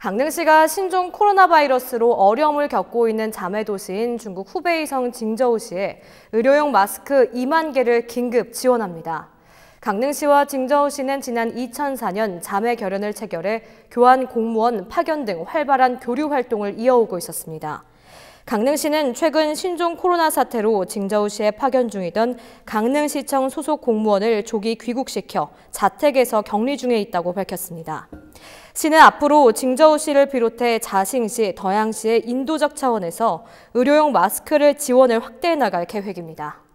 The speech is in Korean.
강릉시가 신종 코로나 바이러스로 어려움을 겪고 있는 자매 도시인 중국 후베이성 징저우시에 의료용 마스크 2만 개를 긴급 지원합니다. 강릉시와 징저우시는 지난 2004년 자매 결연을 체결해 교환 공무원 파견 등 활발한 교류 활동을 이어오고 있었습니다. 강릉시는 최근 신종 코로나 사태로 징저우시에 파견 중이던 강릉시청 소속 공무원을 조기 귀국시켜 자택에서 격리 중에 있다고 밝혔습니다. 시는 앞으로 징저우시를 비롯해 자싱시, 더양시의 인도적 차원에서 의료용 마스크를 지원을 확대해 나갈 계획입니다.